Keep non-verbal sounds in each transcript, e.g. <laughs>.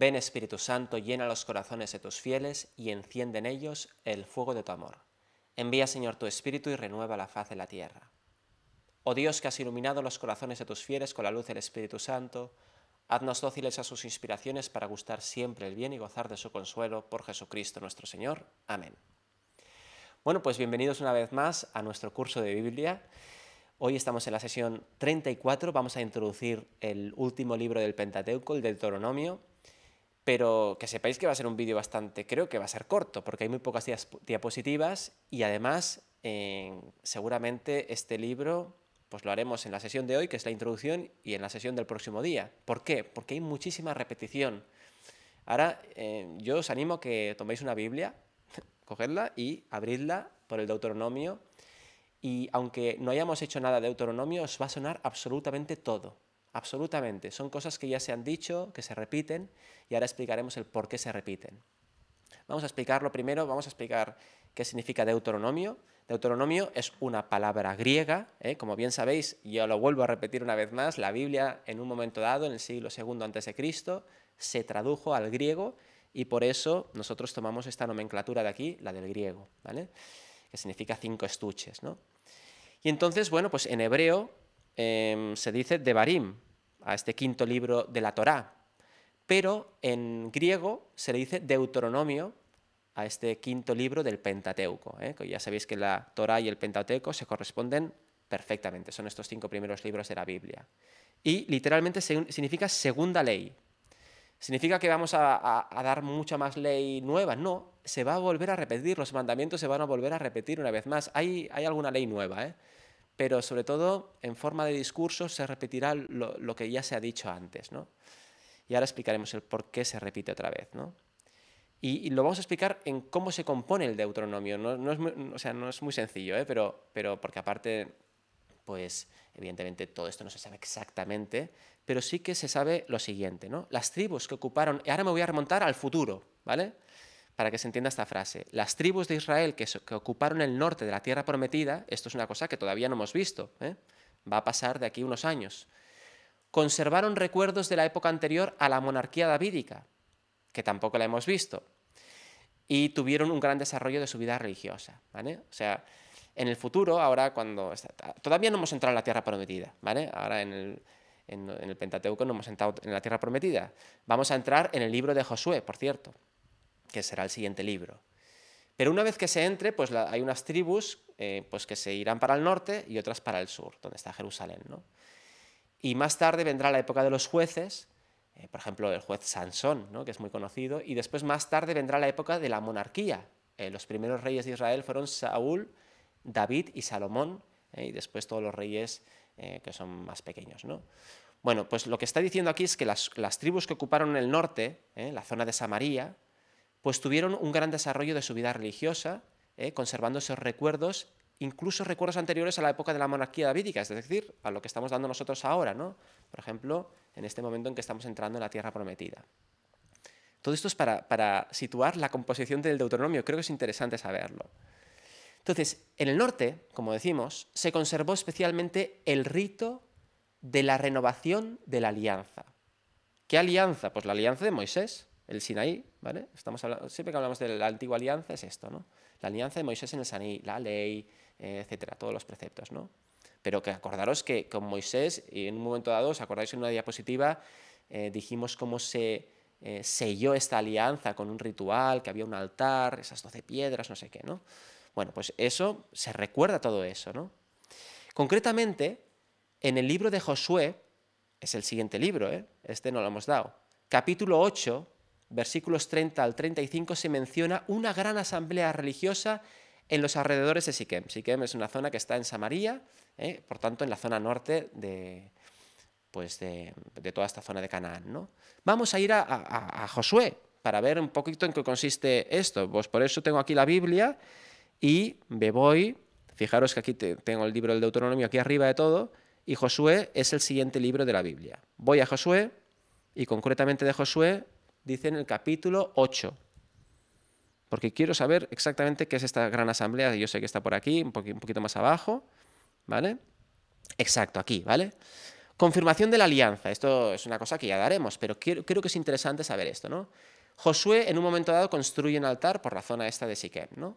Ven Espíritu Santo, llena los corazones de tus fieles y enciende en ellos el fuego de tu amor. Envía Señor tu Espíritu y renueva la faz de la tierra. Oh Dios que has iluminado los corazones de tus fieles con la luz del Espíritu Santo, haznos dóciles a sus inspiraciones para gustar siempre el bien y gozar de su consuelo por Jesucristo nuestro Señor. Amén. Bueno, pues bienvenidos una vez más a nuestro curso de Biblia. Hoy estamos en la sesión 34, vamos a introducir el último libro del Pentateuco, el Deuteronomio pero que sepáis que va a ser un vídeo bastante, creo que va a ser corto, porque hay muy pocas diapositivas y además seguramente este libro pues lo haremos en la sesión de hoy, que es la introducción, y en la sesión del próximo día. ¿Por qué? Porque hay muchísima repetición. Ahora eh, yo os animo que toméis una Biblia, <laughs> cogedla y abridla por el Deuteronomio, y aunque no hayamos hecho nada de Deuteronomio, os va a sonar absolutamente todo absolutamente. Son cosas que ya se han dicho, que se repiten, y ahora explicaremos el por qué se repiten. Vamos a explicarlo primero, vamos a explicar qué significa deuteronomio. Deuteronomio es una palabra griega, ¿eh? como bien sabéis, y yo lo vuelvo a repetir una vez más, la Biblia en un momento dado, en el siglo II a.C., se tradujo al griego y por eso nosotros tomamos esta nomenclatura de aquí, la del griego, ¿vale? que significa cinco estuches. Y entonces, bueno, pues en hebreo em, se dice devarim, a este quinto libro de la Torá. Pero en griego se le dice Deuteronomio a este quinto libro del Pentateuco. ¿eh? ya sabéis que la Torá y el Pentateuco se corresponden perfectamente, son estos cinco primeros libros de la Biblia. Y literalmente significa segunda ley. ¿Significa que vamos a, dar mucha más ley nueva? No, se va a volver a repetir, los mandamientos se van a volver a repetir una vez más. Hay, hay alguna ley nueva, ¿eh? pero sobre todo en forma de discurso se repetirá lo, que ya se ha dicho antes. ¿no? Y ahora explicaremos el por qué se repite otra vez. ¿no? Y, lo vamos a explicar en cómo se compone el deuteronomio. No, no es, muy, o sea, no es muy sencillo, ¿eh? pero, pero porque aparte, pues evidentemente todo esto no se sabe exactamente, pero sí que se sabe lo siguiente, ¿no? Las tribus que ocuparon, y ahora me voy a remontar al futuro, ¿vale? para que se entienda esta frase. Las tribus de Israel que, ocuparon el norte de la tierra prometida, esto es una cosa que todavía no hemos visto, ¿eh? va a pasar de aquí unos años, conservaron recuerdos de la época anterior a la monarquía davídica, que tampoco la hemos visto, y tuvieron un gran desarrollo de su vida religiosa. ¿vale? O sea, en el futuro, ahora cuando... todavía no hemos entrado en la tierra prometida, ¿vale? Ahora en el Pentateuco no hemos entrado en la tierra prometida. Vamos a entrar en el libro de Josué, por cierto que será el siguiente libro. Pero una vez que se entre, pues hay unas tribus eh, pues que se irán para el norte y otras para el sur, donde está Jerusalén. ¿no? Y más tarde vendrá la época de los jueces, eh, por ejemplo, el juez Sansón, ¿no? que es muy conocido, y después más tarde vendrá la época de la monarquía. Eh, los primeros reyes de Israel fueron Saúl, David y Salomón, y después todos los reyes que son más pequeños. ¿no? Bueno, pues lo que está diciendo aquí es que las, las tribus que ocuparon el norte, la zona de Samaria, pues tuvieron un gran desarrollo de su vida religiosa, ¿eh? conservando esos recuerdos, incluso recuerdos anteriores a la época de la monarquía davídica, es decir, a lo que estamos dando nosotros ahora, ¿no? por ejemplo, en este momento en que estamos entrando en la tierra prometida. Todo esto es para, para situar la composición del Deuteronomio, creo que es interesante saberlo. Entonces, en el norte, como decimos, se conservó especialmente el rito de la renovación de la alianza. ¿Qué alianza? Pues la alianza de Moisés, el Sinaí, ¿vale? siempre que hablamos de la antigua alianza es esto, ¿no? La alianza de Moisés en el Sinaí, la ley, eh, etcétera, todos los preceptos, ¿no? Pero que acordaros que con Moisés, y en un momento dado, os acordáis en una diapositiva, eh, dijimos cómo se eh, selló esta alianza con un ritual, que había un altar, esas doce piedras, no sé qué, ¿no? Bueno, pues eso, se recuerda todo eso, ¿no? Concretamente, en el libro de Josué, es el siguiente libro, este no lo hemos dado, capítulo 8, versículos 30 al 35, se menciona una gran asamblea religiosa en los alrededores de Siquem. Siquem es una zona que está en Samaria, ¿eh? por tanto, en la zona norte de, pues de, toda esta zona de Canaán. ¿no? Vamos a ir a, Josué para ver un poquito en qué consiste esto. Pues por eso tengo aquí la Biblia y me voy. Fijaros que aquí tengo el libro del Deuteronomio aquí arriba de todo. Y Josué es el siguiente libro de la Biblia. Voy a Josué y concretamente de Josué dice en el capítulo 8. Porque quiero saber exactamente qué es esta gran asamblea, yo sé que está por aquí, un, poquito más abajo, ¿vale? Exacto, aquí, ¿vale? Confirmación de la alianza. Esto es una cosa que ya daremos, pero creo que es interesante saber esto, ¿no? Josué en un momento dado construye un altar por la zona esta de Siquem, ¿no?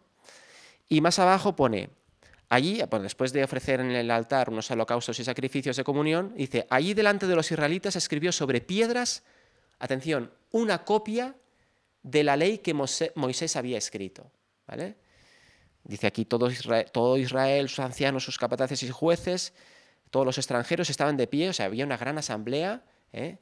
Y más abajo pone, allí, después de ofrecer en el altar unos holocaustos y sacrificios de comunión, dice, allí delante de los israelitas escribió sobre piedras atención, una copia de la ley que Moisés había escrito. Dice aquí, todo Israel, sus ancianos, sus capataces y jueces, todos los extranjeros estaban de pie, o sea, había una gran asamblea ¿eh?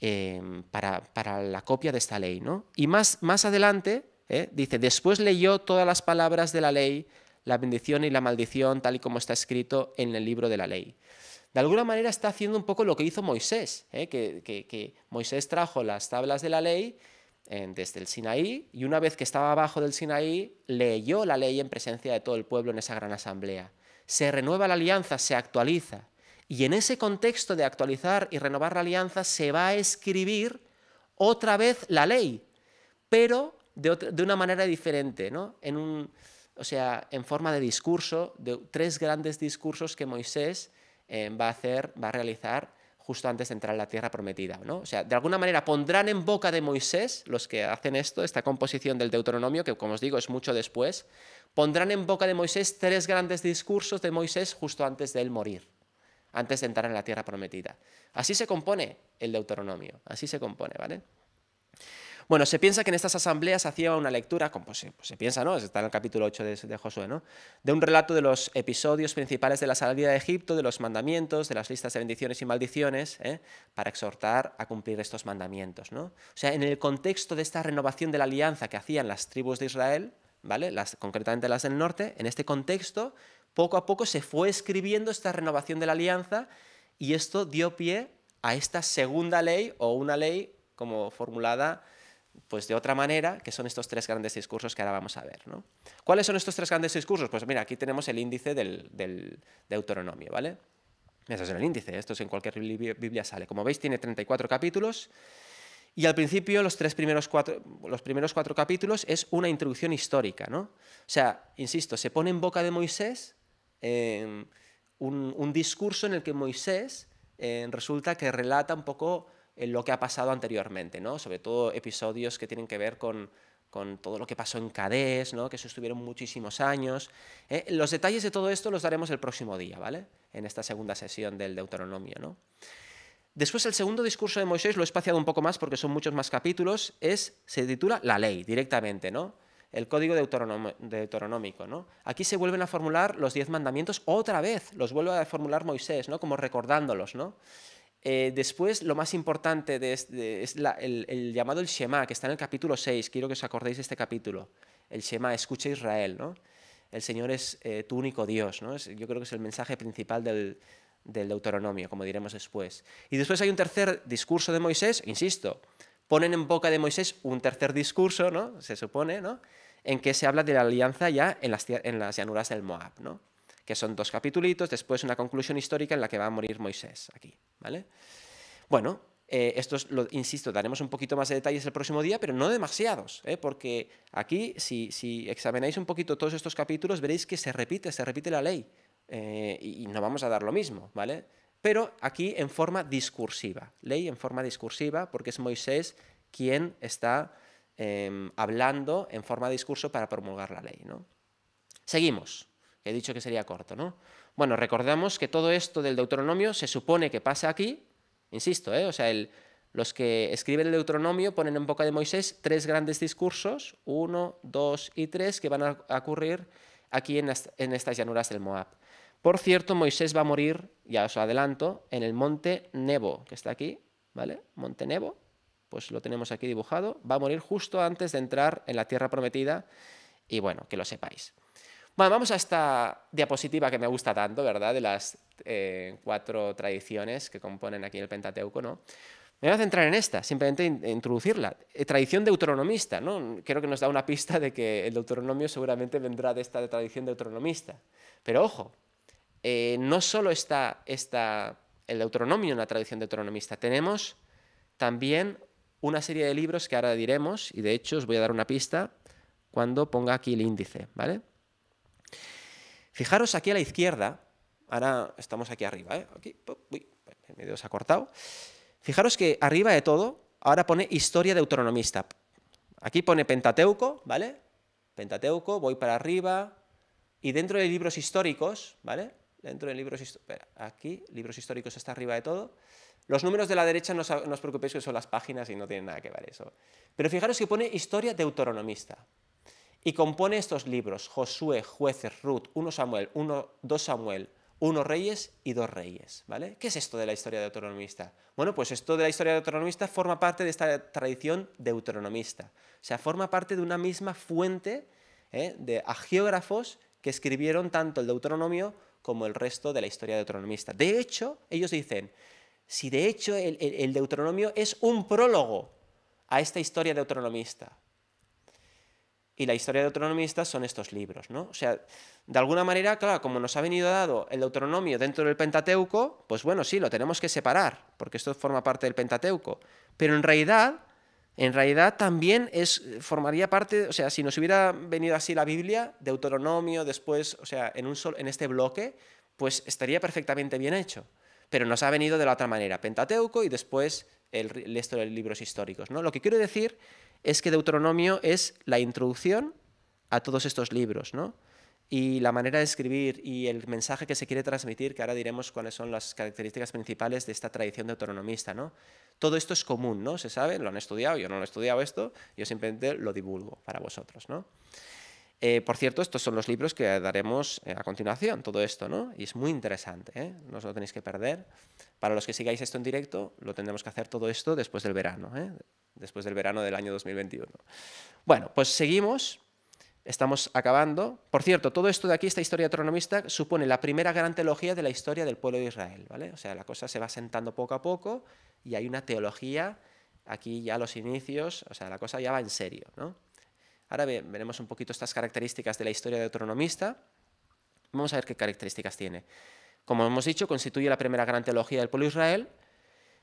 em, para, la copia de esta ley. Y más, más adelante, ¿eh? dice, después leyó todas las palabras de la ley, la bendición y la maldición, tal y como está escrito en el libro de la ley de alguna manera está haciendo un poco lo que hizo Moisés, ¿eh? que, Moisés trajo las tablas de la ley desde el Sinaí y una vez que estaba abajo del Sinaí leyó la ley en presencia de todo el pueblo en esa gran asamblea. Se renueva la alianza, se actualiza. Y en ese contexto de actualizar y renovar la alianza se va a escribir otra vez la ley, pero de, una manera diferente, ¿no? o sea, en forma de discurso, de tres grandes discursos que Moisés eh, va, a hacer, va a realizar justo antes de entrar en la tierra prometida. ¿no? O sea, de alguna manera pondrán en boca de Moisés, los que hacen esto, esta composición del Deuteronomio, que como os digo es mucho después, pondrán en boca de Moisés tres grandes discursos de Moisés justo antes de él morir, antes de entrar en la tierra prometida. Así se compone el Deuteronomio, así se compone, ¿vale? Bueno, se piensa que en estas asambleas hacía una lectura, como se pues piensa, ¿no? Está en el capítulo 8 de, Josué, ¿no? De un relato de los episodios principales de la salida de Egipto, de los mandamientos, de las listas de bendiciones y maldiciones, ¿eh? para exhortar a cumplir estos mandamientos, ¿no? O sea, en el contexto de esta renovación de la alianza que hacían las tribus de Israel, ¿vale? concretamente las del norte, en este contexto, poco a poco se fue escribiendo esta renovación de la alianza y esto dio pie a esta segunda ley o una ley como formulada pues de otra manera, que son estos tres grandes discursos que ahora vamos a ver. ¿Cuáles son estos tres grandes discursos? Pues mira, aquí tenemos el índice de autonomía. deuteronomio, ¿vale? Eso es el índice, esto es en cualquier Biblia sale. Como veis, tiene 34 capítulos y al principio los, tres primeros, cuatro, los primeros cuatro capítulos es una introducción histórica, ¿no? O sea, insisto, se pone en boca de Moisés eh, un, discurso en el que Moisés eh, resulta que relata un poco en eh, lo que ha pasado anteriormente, ¿no? sobre todo episodios que tienen que ver con, todo lo que pasó en Cadés, ¿no? que eso estuvieron muchísimos años. Eh, los detalles de todo esto los daremos el próximo día, ¿vale? en esta segunda sesión del Deuteronomio. ¿no? Después el segundo discurso de Moisés, lo he espaciado un poco más porque son muchos más capítulos, es, se titula La ley directamente, ¿no? el código deuteronómico. ¿no? Aquí se vuelven a formular los diez mandamientos otra vez, los vuelve a formular Moisés, ¿no? como recordándolos. ¿no? Eh, después, lo más importante es el, llamado el Shema, que está en el capítulo 6. Quiero que os acordéis de este capítulo. El Shema, escucha Israel, ¿no? El Señor es eh, tu único Dios, ¿no? yo creo que es el mensaje principal del, del Deuteronomio, como diremos después. Y después hay un tercer discurso de Moisés, insisto, ponen en boca de Moisés un tercer discurso, ¿no? Se supone, ¿no? En que se habla de la alianza ya en las, en las llanuras del Moab, ¿no? que son dos capítulos, después una conclusión histórica en la que va a morir Moisés aquí. ¿vale? Bueno, eh, esto lo, insisto, daremos un poquito más de detalles el próximo día, pero no demasiados, ¿eh? porque aquí, si, examináis un poquito todos estos capítulos, veréis que se repite, se repite la ley, eh, y, y, no vamos a dar lo mismo, ¿vale? Pero aquí en forma discursiva, ley en forma discursiva, porque es Moisés quien está em, hablando en forma de discurso para promulgar la ley, ¿no? Seguimos. He dicho que sería corto, ¿no? Bueno, recordamos que todo esto del Deuteronomio se supone que pasa aquí, insisto, ¿eh? o sea, los que escriben el Deuteronomio ponen en boca de Moisés tres grandes discursos, uno, dos y tres, que van a ocurrir aquí en, estas llanuras del Moab. Por cierto, Moisés va a morir, ya os adelanto, en el monte Nebo, que está aquí, ¿vale? Monte Nebo, pues lo tenemos aquí dibujado, va a morir justo antes de entrar en la tierra prometida, y bueno, que lo sepáis vamos a esta diapositiva que me gusta tanto, ¿verdad? De las eh, cuatro tradiciones que componen aquí el Pentateuco, ¿no? Me voy a centrar en esta, simplemente introducirla. Tradición eh, tradición deuteronomista, ¿no? Creo que nos da una pista de que el deuteronomio seguramente vendrá de esta tradición de deuteronomista. Pero ojo, eh, no solo está, el deuteronomio en la tradición deuteronomista, tenemos también una serie de libros que ahora diremos, y de hecho os voy a dar una pista cuando ponga aquí el índice, ¿vale? Fijaros aquí a la izquierda, ahora estamos aquí arriba, ¿eh? aquí, uy, medio se ha cortado. Fijaros que arriba de todo, ahora pone historia de autonomista. Aquí pone Pentateuco, ¿vale? Pentateuco, voy para arriba, y dentro de libros históricos, ¿vale? Dentro de libros históricos, aquí, libros históricos está arriba de todo. Los números de la derecha no, os preocupéis que son las páginas y no tienen nada que ver eso. Pero fijaros que pone historia de Autonomista. Y compone estos libros, Josué, Jueces, Ruth, 1 Samuel, 2 Samuel, 1 Reyes y 2 Reyes, ¿vale? ¿Qué es esto de la historia autonomista? Bueno, pues esto de la historia deuteronomista forma parte de esta tradición deuteronomista, o sea, forma parte de una misma fuente ¿eh? de agiógrafos que escribieron tanto el deuteronomio como el resto de la historia de autonomista. De hecho, ellos dicen, si de hecho el, el, deuteronomio es un prólogo a esta historia deuteronomista, y la historia de autonomistas son estos libros, ¿no? O sea, de alguna manera, claro, como nos ha venido dado el autonomio dentro del Pentateuco, pues bueno, sí, lo tenemos que separar, porque esto forma parte del Pentateuco, pero en realidad, en realidad también es, formaría parte, o sea, si nos hubiera venido así la Biblia, de deuteronomio, después, o sea, en, un en este bloque, pues estaría perfectamente bien hecho, pero nos ha venido de la otra manera, Pentateuco y después el, el resto de libros históricos, ¿no? Lo que quiero decir es que Deuteronomio es la introducción a todos estos libros, ¿no? Y la manera de escribir y el mensaje que se quiere transmitir, que ahora diremos cuáles son las características principales de esta tradición deuteronomista, ¿no? Todo esto es común, ¿no? Se sabe, lo han estudiado, yo no lo he estudiado esto, yo simplemente lo divulgo para vosotros, ¿no? Eh, por cierto, estos son los libros que daremos eh, a continuación, todo esto, ¿no? Y es muy interesante, ¿eh? no os lo tenéis que perder. Para los que sigáis esto en directo, lo tendremos que hacer todo esto después del verano, ¿eh? después del verano del año 2021. Bueno, pues seguimos, estamos acabando. Por cierto, todo esto de aquí, esta historia autonomista, supone la primera gran teología de la historia del pueblo de Israel, ¿vale? O sea, la cosa se va sentando poco a poco y hay una teología, aquí ya los inicios, o sea, la cosa ya va en serio, ¿no? Ahora veremos un poquito estas características de la historia de autonomista. Vamos a ver qué características tiene. Como hemos dicho, constituye la primera gran teología del pueblo Israel.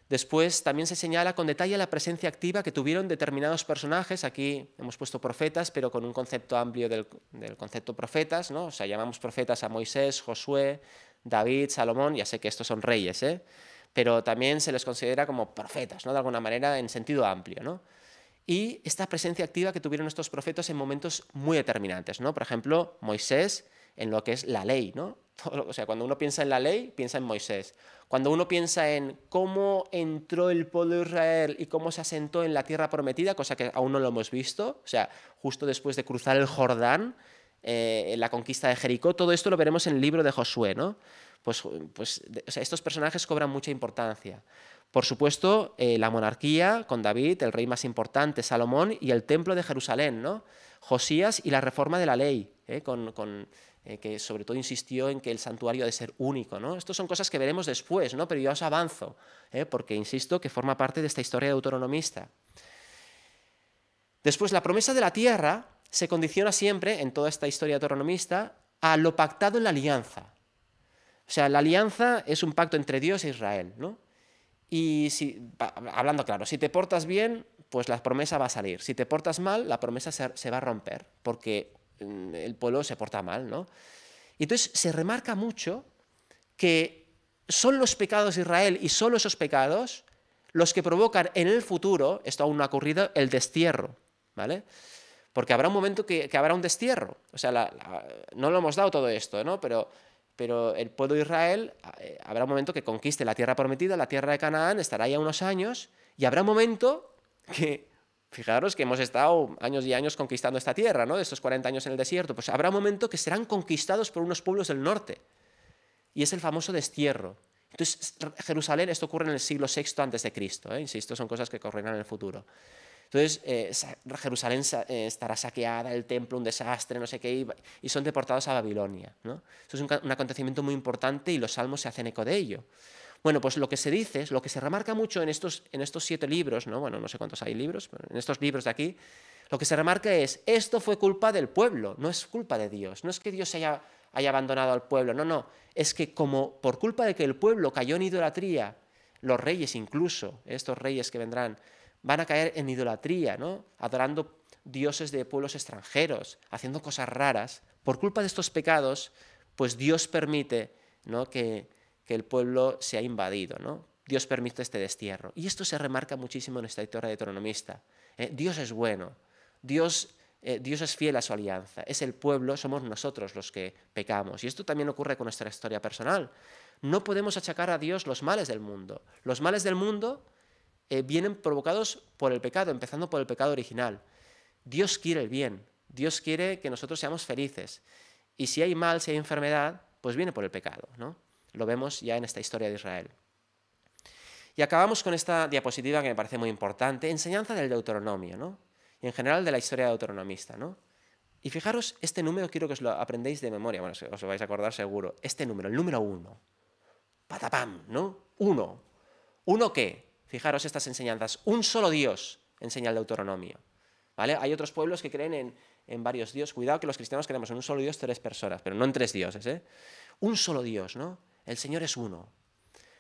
Después también se señala con detalle la presencia activa que tuvieron determinados personajes. Aquí hemos puesto profetas, pero con un concepto amplio del, del concepto profetas. ¿no? O sea, llamamos profetas a Moisés, Josué, David, Salomón. Ya sé que estos son reyes, ¿eh? pero también se les considera como profetas, ¿no? de alguna manera, en sentido amplio. ¿no? y esta presencia activa que tuvieron estos profetas en momentos muy determinantes, ¿no? Por ejemplo, Moisés en lo que es la ley, ¿no? <laughs> o sea, cuando uno piensa en la ley, piensa en Moisés. Cuando uno piensa en cómo entró el pueblo de Israel y cómo se asentó en la tierra prometida, cosa que aún no lo hemos visto, o sea, justo después de cruzar el Jordán, eh, la conquista de Jericó, todo esto lo veremos en el libro de Josué, ¿no? Pues, pues estos personajes cobran mucha importancia. Por supuesto, eh, la monarquía con David, el rey más importante, Salomón, y el templo de Jerusalén, ¿no? Josías y la reforma de la ley, ¿eh? Eh, que sobre todo insistió en que el santuario ha de ser único. ¿no? Estas son cosas que veremos después, ¿no? pero yo os avanzo, porque insisto que forma parte de esta historia de autonomista. Después, la promesa de la tierra se condiciona siempre, en toda esta historia autonomista, a lo pactado en la alianza. O sea, la alianza es un pacto entre Dios e Israel, ¿no? Y si, hablando claro, si te portas bien, pues la promesa va a salir. Si te portas mal, la promesa se, va a romper, porque mm, el pueblo se porta mal, ¿no? Y entonces se remarca mucho que son los pecados de Israel y solo esos pecados los que provocan en el futuro, esto aún no ha ocurrido, el destierro, ¿vale? Porque habrá un momento que, habrá un destierro. O sea, no lo hemos dado todo esto, ¿no? Pero pero el pueblo de Israel ah, eh, habrá un momento que conquiste la tierra prometida, la tierra de Canaán, estará ahí a unos años, y habrá un momento que, fijaros que hemos estado años y años conquistando esta tierra, ¿no? De estos 40 años en el desierto, pues habrá un momento que serán conquistados por unos pueblos del norte, y es el famoso destierro. Entonces, Jerusalén, esto ocurre en el siglo VI antes de Cristo, ¿eh? insisto, son cosas que correrán en el futuro. Entonces eh, Jerusalén eh, estará saqueada, el templo un desastre, no sé qué, y, son deportados a Babilonia. ¿no? es un, acontecimiento muy importante y los salmos se hacen eco de ello. Bueno, pues lo que se dice, lo que se remarca mucho en estos, en estos siete libros, ¿no? bueno, no sé cuántos hay libros, en estos libros de aquí, lo que se remarca es, esto fue culpa del pueblo, no es culpa de Dios, no es que Dios haya, haya abandonado al pueblo, no, no, es que como por culpa de que el pueblo cayó en idolatría, los reyes incluso, estos reyes que vendrán, van a caer en idolatría, ¿no? adorando dioses de pueblos extranjeros, haciendo cosas raras. Por culpa de estos pecados, pues Dios permite ¿no? que, el pueblo sea invadido, ¿no? Dios permite este destierro. Y esto se remarca muchísimo en esta historia de Deuteronomista. ¿eh? Dios es bueno, Dios, eh, Dios es fiel a su alianza, es el pueblo, somos nosotros los que pecamos. Y esto también ocurre con nuestra historia personal. No podemos achacar a Dios los males del mundo. Los males del mundo eh, vienen provocados por el pecado, empezando por el pecado original. Dios quiere el bien, Dios quiere que nosotros seamos felices. Y si hay mal, si hay enfermedad, pues viene por el pecado. ¿no? Lo vemos ya en esta historia de Israel. Y acabamos con esta diapositiva que me parece muy importante, enseñanza del Deuteronomio, ¿no? y en general de la historia deuteronomista. ¿no? Y fijaros, este número quiero que os lo aprendéis de memoria, bueno, os lo vais a acordar seguro, este número, el número uno. Patapam, ¿no? Uno. ¿Uno qué? Fijaros estas enseñanzas. Un solo Dios enseña el Deuteronomio. ¿Vale? Hay otros pueblos que creen en, varios Dios. Cuidado que los cristianos creemos en un solo Dios, tres personas, pero no en tres dioses. ¿eh? Un solo Dios, ¿no? El Señor es uno.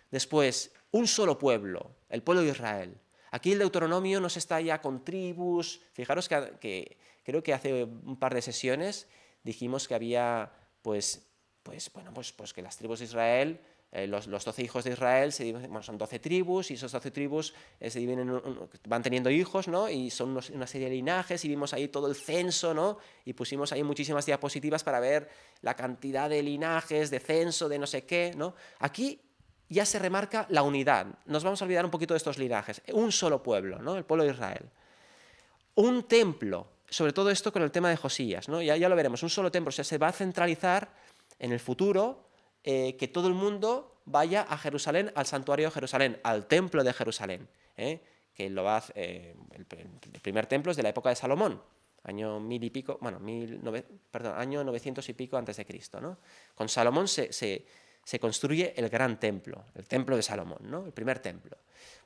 Después, un solo pueblo, el pueblo de Israel. Aquí el Deuteronomio nos está ya con tribus. Fijaros que, creo que hace un par de sesiones dijimos que había, pues, pues, bueno, pues, pues que las tribus de Israel eh, los, los hijos de Israel son 12 tribus y esos 12 tribus eh, se dividen van teniendo hijos ¿no? y son una serie de linajes y vimos ahí todo el censo ¿no? y pusimos ahí muchísimas diapositivas para ver la cantidad de linajes, de censo, de no sé qué. ¿no? Aquí ya se remarca la unidad. Nos vamos a olvidar un poquito de estos linajes. Un solo pueblo, ¿no? el pueblo de Israel. Un templo, sobre todo esto con el tema de Josías, ¿no? ya, ya lo veremos, un solo templo, o se va a centralizar en el futuro eh, que todo el mundo vaya a Jerusalén, al santuario de Jerusalén, al templo de Jerusalén, ¿eh? que lo eh, el, primer templo es de la época de Salomón, año mil y pico, bueno, mil perdón, año 900 y pico antes de Cristo. ¿no? Con Salomón se, construye el gran templo, el templo de Salomón, ¿no? el primer templo.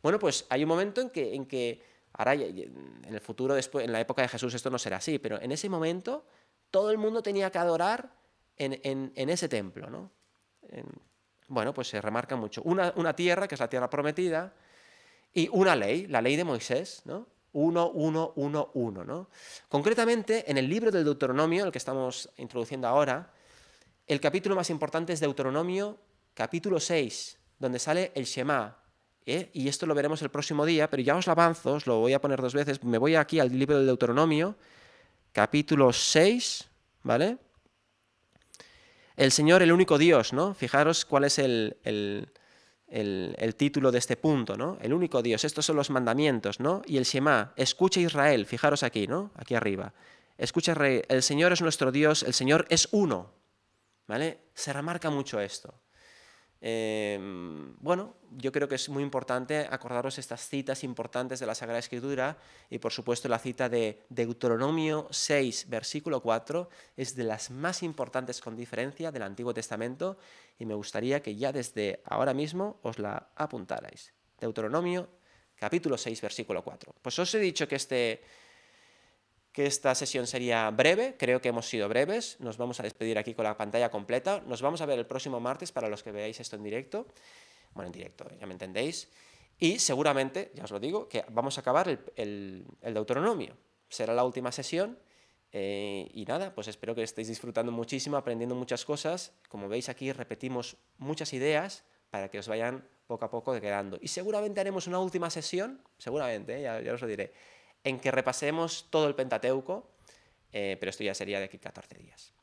Bueno, pues hay un momento en que, en que ahora en el futuro, después, en la época de Jesús esto no será así, pero en ese momento todo el mundo tenía que adorar en, en ese templo, ¿no? bueno, pues se remarca mucho. Una, tierra, que es la tierra prometida, y una ley, la ley de Moisés, ¿no? 1, 1, 1, 1, ¿no? Concretamente, en el libro del Deuteronomio, el que estamos introduciendo ahora, el capítulo más importante es Deuteronomio, capítulo 6, donde sale el Shema, ¿eh? y esto lo veremos el próximo día, pero ya os lo avanzo, os lo voy a poner dos veces, me voy aquí al libro del Deuteronomio, capítulo 6, ¿vale? el Señor, el único Dios, ¿no? Fijaros cuál es el, el, título de este punto, ¿no? El único Dios, estos son los mandamientos, ¿no? Y el Shema, escucha Israel, fijaros aquí, ¿no? Aquí arriba. Escucha Israel, el Señor es nuestro Dios, el Señor es uno, ¿vale? Se remarca mucho esto. Em, bueno, yo creo que es muy importante acordaros estas citas importantes de la Sagrada Escritura y por supuesto la cita de Deuteronomio 6, versículo 4, es de las más importantes con diferencia del Antiguo Testamento y me gustaría que ya desde ahora mismo os la apuntarais. Deuteronomio capítulo 6, versículo 4. Pues os he dicho que este que esta sesión sería breve, creo que hemos sido breves, nos vamos a despedir aquí con la pantalla completa, nos vamos a ver el próximo martes para los que veáis esto en directo, bueno, en directo, ya me entendéis, y seguramente, ya os lo digo, que vamos a acabar el, el, el Deuteronomio, será la última sesión, eh, y nada, pues espero que estéis disfrutando muchísimo, aprendiendo muchas cosas, como veis aquí repetimos muchas ideas para que os vayan poco a poco quedando, y seguramente haremos una última sesión, seguramente, ¿eh? ya, ya os lo diré, en que repasemos todo el Pentateuco, eh, pero esto ya sería de aquí 14 días.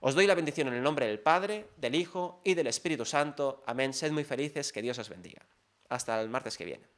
Os doy la bendición en el nombre del Padre, del Hijo y del Espíritu Santo. Amén. Sed muy felices. Que Dios os bendiga. Hasta el martes que viene.